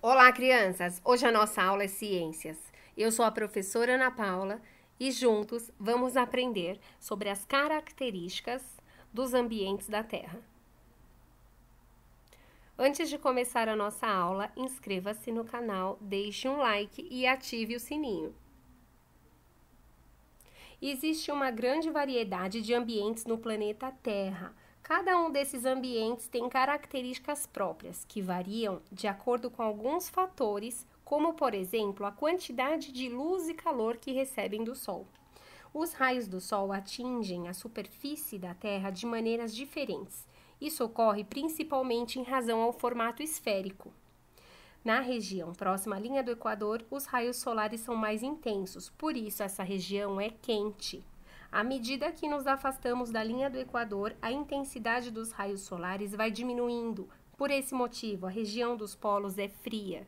Olá, crianças! Hoje a nossa aula é Ciências. Eu sou a professora Ana Paula e juntos vamos aprender sobre as características dos ambientes da Terra. Antes de começar a nossa aula, inscreva-se no canal, deixe um like e ative o sininho. Existe uma grande variedade de ambientes no planeta Terra Cada um desses ambientes tem características próprias, que variam de acordo com alguns fatores, como por exemplo a quantidade de luz e calor que recebem do Sol. Os raios do Sol atingem a superfície da Terra de maneiras diferentes. Isso ocorre principalmente em razão ao formato esférico. Na região próxima à linha do Equador, os raios solares são mais intensos, por isso essa região é quente. À medida que nos afastamos da linha do Equador, a intensidade dos raios solares vai diminuindo. Por esse motivo, a região dos polos é fria.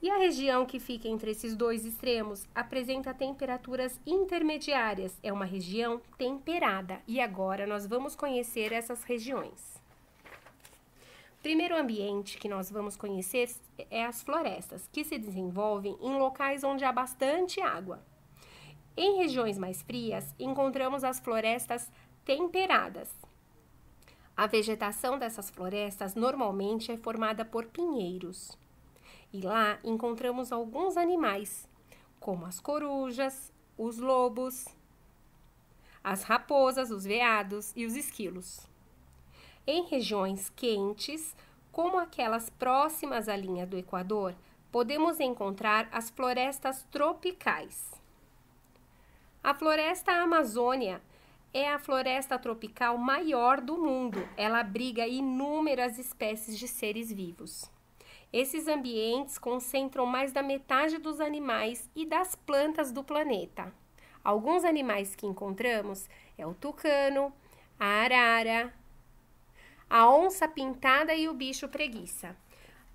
E a região que fica entre esses dois extremos apresenta temperaturas intermediárias, é uma região temperada. E agora nós vamos conhecer essas regiões. Primeiro ambiente que nós vamos conhecer é as florestas, que se desenvolvem em locais onde há bastante água. Em regiões mais frias, encontramos as florestas temperadas. A vegetação dessas florestas normalmente é formada por pinheiros. E lá encontramos alguns animais, como as corujas, os lobos, as raposas, os veados e os esquilos. Em regiões quentes, como aquelas próximas à linha do Equador, podemos encontrar as florestas tropicais. A floresta Amazônia é a floresta tropical maior do mundo. Ela abriga inúmeras espécies de seres vivos. Esses ambientes concentram mais da metade dos animais e das plantas do planeta. Alguns animais que encontramos é o tucano, a arara, a onça pintada e o bicho preguiça.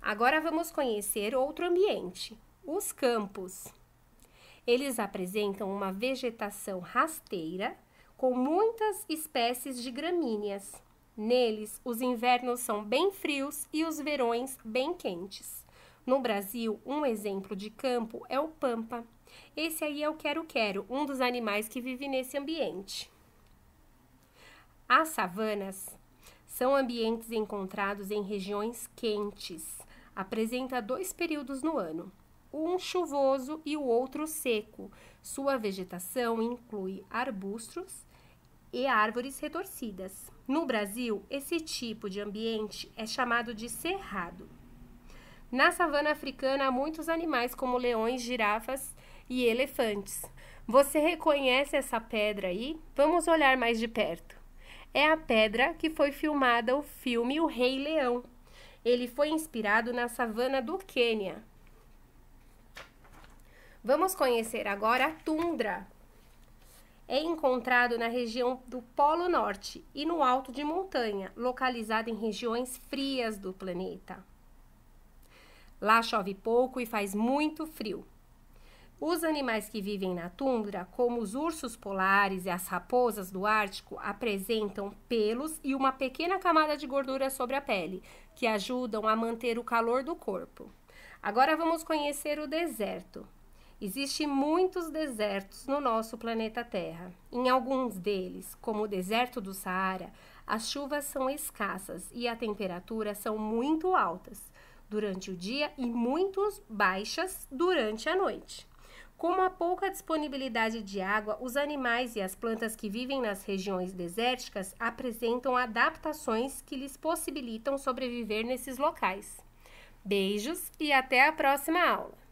Agora vamos conhecer outro ambiente, os campos. Eles apresentam uma vegetação rasteira com muitas espécies de gramíneas. Neles, os invernos são bem frios e os verões bem quentes. No Brasil, um exemplo de campo é o pampa. Esse aí é o quero-quero, um dos animais que vive nesse ambiente. As savanas são ambientes encontrados em regiões quentes. Apresenta dois períodos no ano: um chuvoso e o outro seco. Sua vegetação inclui arbustos e árvores retorcidas. No Brasil, esse tipo de ambiente é chamado de cerrado. Na savana africana há muitos animais como leões, girafas e elefantes. Você reconhece essa pedra aí? Vamos olhar mais de perto. É a pedra que foi filmada o filme O Rei Leão. Ele foi inspirado na savana do Quênia, Vamos conhecer agora a tundra. É encontrado na região do Polo Norte e no alto de montanha, localizado em regiões frias do planeta. Lá chove pouco e faz muito frio. Os animais que vivem na tundra, como os ursos polares e as raposas do Ártico, apresentam pelos e uma pequena camada de gordura sobre a pele, que ajudam a manter o calor do corpo. Agora vamos conhecer o deserto. Existem muitos desertos no nosso planeta Terra. Em alguns deles, como o deserto do Saara, as chuvas são escassas e a temperatura são muito altas durante o dia e muito baixas durante a noite. Como há pouca disponibilidade de água, os animais e as plantas que vivem nas regiões desérticas apresentam adaptações que lhes possibilitam sobreviver nesses locais. Beijos e até a próxima aula!